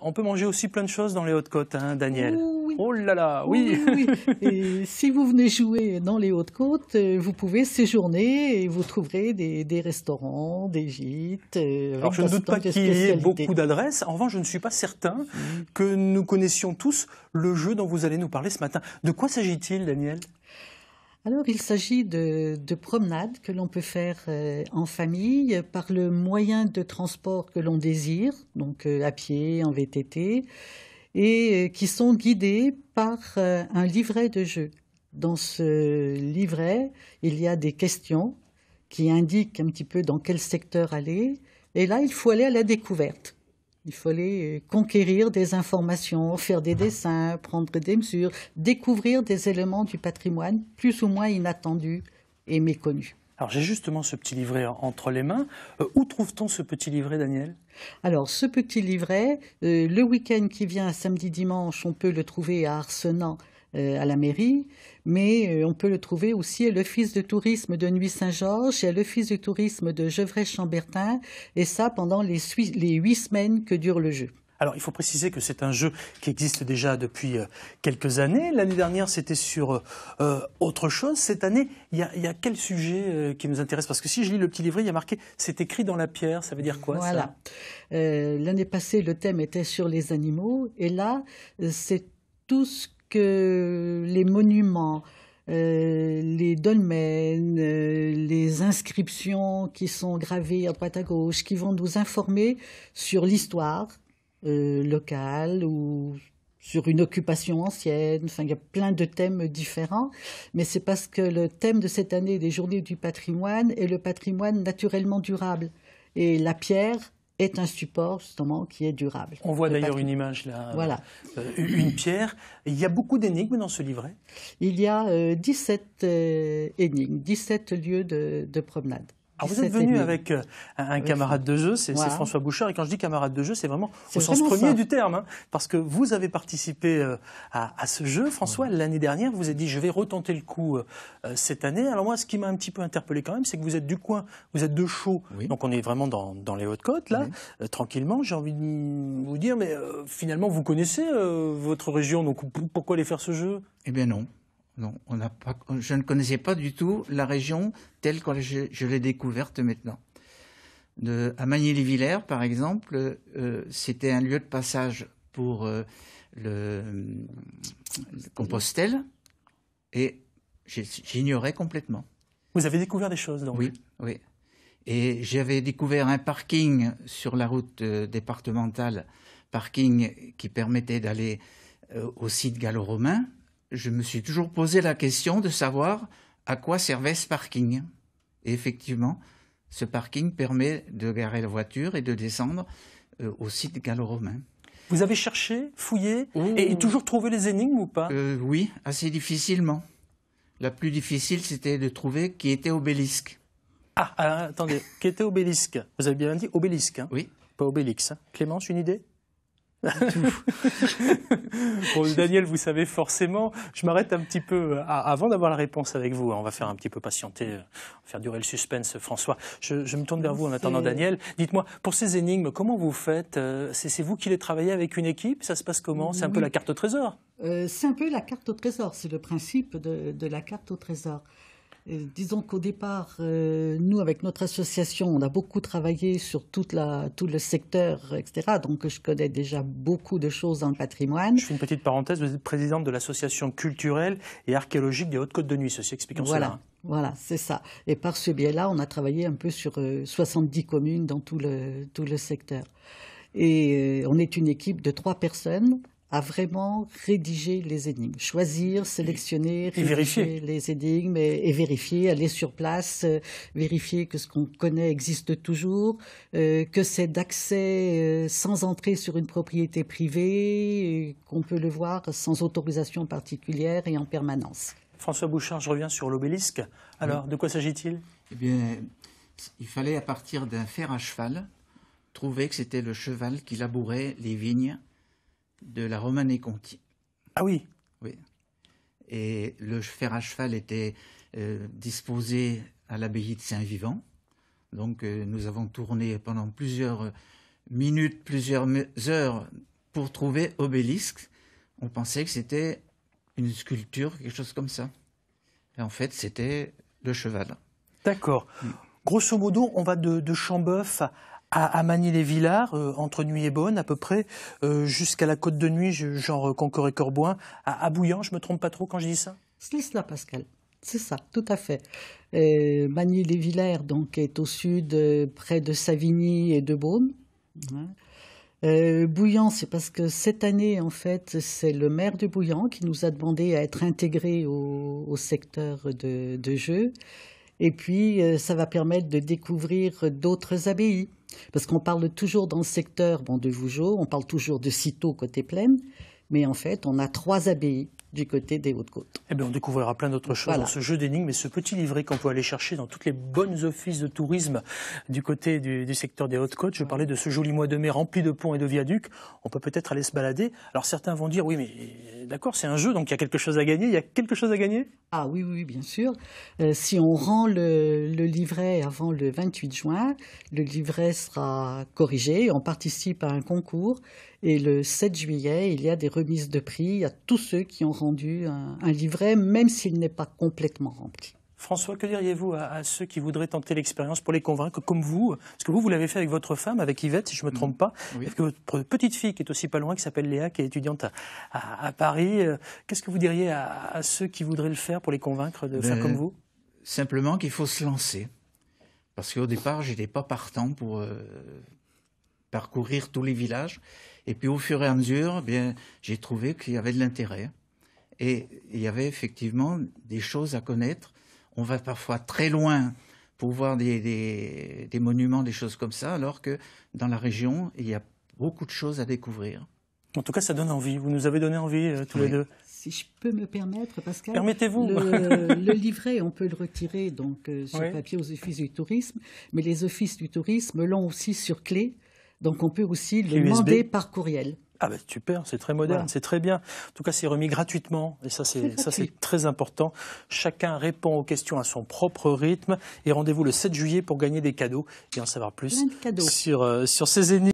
On peut manger aussi plein de choses dans les Hautes-Côtes, hein, Daniel. Oh là là, oui. si vous venez jouer dans les Hautes-Côtes, euh, vous pouvez séjourner et vous trouverez des, restaurants, des gîtes. Euh, Alors je ne doute pas qu'il y ait beaucoup d'adresses. En revanche, je ne suis pas certain mm. que nous connaissions tous le jeu dont vous allez nous parler ce matin. De quoi s'agit-il, Daniel alors, il s'agit de, promenades que l'on peut faire euh, en famille par le moyen de transport que l'on désire, donc euh, à pied, en VTT, et euh, qui sont guidées par un livret de jeu. Dans ce livret, il y a des questions qui indiquent un petit peu dans quel secteur aller, et là, il faut aller à la découverte. Il fallait euh, conquérir des informations, faire des dessins, prendre des mesures, découvrir des éléments du patrimoine plus ou moins inattendus et méconnus. Alors j'ai justement ce petit livret entre les mains. Euh, où trouve-t-on ce petit livret, Daniel Alors ce petit livret, euh, le week-end qui vient, samedi-dimanche, on peut le trouver à Arsenan. Euh, à la mairie, mais euh, on peut le trouver aussi à l'Office de tourisme de Nuit-Saint-Georges et à l'Office de tourisme de Gevrey-Chambertin, et ça pendant les, les huit semaines que dure le jeu. Alors, il faut préciser que c'est un jeu qui existe déjà depuis euh, quelques années. L'année dernière, c'était sur autre chose. Cette année, il y, a, quel sujet qui nous intéresse Parce que si je lis le petit livret, il y a marqué « c'est écrit dans la pierre ». Ça veut dire quoi, Voilà. L'année passée, le thème était sur les animaux. Et là, c'est tout ce que les monuments, euh, les dolmens, euh, les inscriptions qui sont gravées à droite à gauche, qui vont nous informer sur l'histoire euh, locale ou sur une occupation ancienne. Enfin, il y a plein de thèmes différents, mais c'est parce que le thème de cette année des Journées du patrimoine est le patrimoine naturellement durable. Et la pierre est un support justement qui est durable. On voit d'ailleurs une image là, voilà. Euh, une pierre. Il y a beaucoup d'énigmes dans ce livret Il y a euh, dix 17 euh, énigmes, énigmes, 17 lieux de promenade vous êtes venu avec euh, un camarade de jeu, c'est François Bouchard, et quand je dis camarade de jeu, c'est vraiment au sens premier du terme, hein, parce que vous avez participé euh, à, ce jeu. François, l'année dernière, vous avez dit je vais retenter le coup euh, cette année. Alors moi, ce qui m'a un petit peu interpellé quand même, c'est que vous êtes du coin, vous êtes de chaud. donc on est vraiment dans, les Hautes-Côtes, là, tranquillement. J'ai envie de vous dire, mais finalement, vous connaissez votre région, donc pourquoi aller faire ce jeu Eh bien non. Non, je ne connaissais pas du tout la région telle que je, l'ai découverte maintenant. à Magny-les-Villers, par exemple, euh, c'était un lieu de passage pour euh, le, Compostel et j'ignorais complètement. Vous avez découvert des choses, donc Oui, oui. Et j'avais découvert un parking sur la route euh, départementale, parking qui permettait d'aller au site gallo-romain, je me suis toujours posé la question de savoir à quoi servait ce parking. Et effectivement, ce parking permet de garer la voiture et de descendre euh, au site gallo-romain. Vous avez cherché, fouillé et, toujours trouvé les énigmes ou pas euh, Oui, assez difficilement. La plus difficile, c'était de trouver qui était obélisque. Ah, ah attendez, qui était obélisque Vous avez bien dit obélisque, hein Oui. Pas obélix. Hein. Clémence, une idée Daniel, vous savez forcément. Je m'arrête un petit peu euh, avant d'avoir la réponse avec vous. Hein, on va faire un petit peu patienter, euh, faire durer le suspense, François. Je, me tourne vers vous en attendant Daniel. Dites-moi, pour ces énigmes, comment vous faites euh, C'est vous qui les travaillez avec une équipe Ça se passe comment C'est un peu la carte au trésor C'est un peu la carte au trésor. C'est le principe de la carte au trésor. Euh, disons qu'au départ, euh, nous, avec notre association, on a beaucoup travaillé sur tout le secteur, etc. Donc, je connais déjà beaucoup de choses dans le patrimoine. Je fais une petite parenthèse. Vous êtes présidente de l'association culturelle et archéologique des Hautes-Côtes de Nuit. Ceci explique cela. Hein. Voilà, c'est ça. Et par ce biais-là, on a travaillé un peu sur 70 euh, communes dans tout le, secteur. Et on est une équipe de trois personnes à vraiment rédiger les énigmes, choisir, sélectionner, et vérifier les énigmes et, vérifier, aller sur place, euh, vérifier que ce qu'on connaît existe toujours, euh, que c'est d'accès euh, sans entrée sur une propriété privée, qu'on peut le voir sans autorisation particulière et en permanence. François Bouchard, je reviens sur l'obélisque. Alors, de quoi s'agit-il Eh bien, il fallait, à partir d'un fer à cheval, trouver que c'était le cheval qui labourait les vignes de la Romanée Conti. Ah oui Oui. Et le fer à cheval était euh, disposé à l'abbaye de Saint-Vivant. Donc euh, nous avons tourné pendant plusieurs minutes, plusieurs heures pour trouver Obélisque. On pensait que c'était une sculpture, quelque chose comme ça. Et en fait, c'était le cheval. D'accord. Mm. Grosso modo, on va de, de à, Magny-les-Villars, euh, entre Nuit et Beaune à peu près, euh, jusqu'à la côte de Nuit, genre euh, Concoré Corboin, à, à Bouillant, je me trompe pas trop quand je dis ça C'est cela, Pascal. C'est ça, tout à fait. Magny-les-Villers donc est au sud, près de Savigny et de Beaune. Bouillant, c'est parce que cette année, en fait, c'est le maire de Bouillant qui nous a demandé à être intégré au, secteur de, jeu. Et puis, ça va permettre de découvrir d'autres abbayes. Parce qu'on parle toujours dans le secteur de Vougeot, on parle toujours de sitôt côté plaine, mais en fait, on a trois abbayes du côté des Hautes-Côtes. Eh bien, on découvrira plein d'autres choses dans ce jeu d'énigmes et ce petit livret qu'on peut aller chercher dans toutes les bonnes offices de tourisme du côté du, secteur des Hautes-Côtes. Je parlais de ce joli mois de mai rempli de ponts et de viaducs. On peut peut-être aller se balader. Alors, certains vont dire, oui, mais euh, d'accord, c'est un jeu, donc il y a quelque chose à gagner. Il y a quelque chose à gagner Ah oui, oui, bien sûr. Euh, si on rend le, le livret avant le 28 juin, le livret sera corrigé. On participe à un concours et le 7 juillet, il y a des remises de prix à tous ceux qui ont rendu un, livret, même s'il n'est pas complètement rempli. François, que diriez-vous à, ceux qui voudraient tenter l'expérience pour les convaincre, comme vous Parce que vous, vous l'avez fait avec votre femme, avec Yvette, si je ne me mm. trompe pas, avec votre petite fille qui est aussi pas loin, qui s'appelle Léa, qui est étudiante à, Paris. Euh, qu'est-ce que vous diriez à, ceux qui voudraient le faire pour les convaincre de faire ben, comme vous Simplement qu'il faut se lancer. Parce qu'au départ, je n'étais pas partant pour euh, parcourir tous les villages. Et puis, au fur et à mesure, eh j'ai trouvé qu'il y avait de l'intérêt. Et il y avait effectivement des choses à connaître. On va parfois très loin pour voir des, des, monuments, des choses comme ça, alors que dans la région, il y a beaucoup de choses à découvrir. En tout cas, ça donne envie. Vous nous avez donné envie euh, tous les deux. Si je peux me permettre, Pascal. Permettez-vous. Le, livret, on peut le retirer donc euh, sur papier aux offices du tourisme, mais les offices du tourisme l'ont aussi sur clé. Donc on peut aussi le demander par courriel. Ah ben super, c'est très moderne, c'est très bien. En tout cas, c'est remis gratuitement et ça c'est très important. Chacun répond aux questions à son propre rythme et rendez-vous le 7 juillet pour gagner des cadeaux et en savoir plus sur euh, sur ces énigmes.